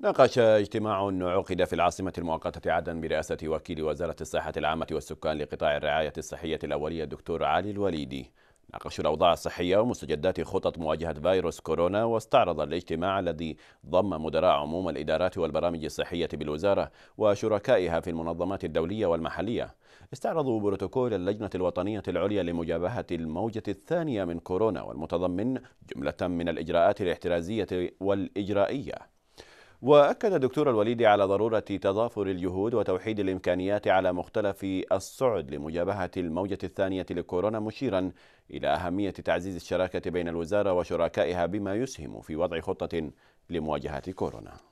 ناقش اجتماع عقد في العاصمة المؤقتة عدن برئاسة وكيل وزارة الصحة العامة والسكان لقطاع الرعاية الصحية الأولية الدكتور علي الوليدي ناقشوا الأوضاع الصحية ومستجدات خطط مواجهة فيروس كورونا واستعرض الاجتماع الذي ضم مدراء عموم الإدارات والبرامج الصحية بالوزارة وشركائها في المنظمات الدولية والمحلية استعرضوا بروتوكول اللجنة الوطنية العليا لمجابهة الموجة الثانية من كورونا والمتضمن جملة من الإجراءات الاحترازية والإجرائية وأكد دكتور الوليد على ضرورة تضافر الجهود وتوحيد الإمكانيات على مختلف الصعد لمجابهة الموجة الثانية لكورونا مشيرا إلى أهمية تعزيز الشراكة بين الوزارة وشركائها بما يسهم في وضع خطة لمواجهة كورونا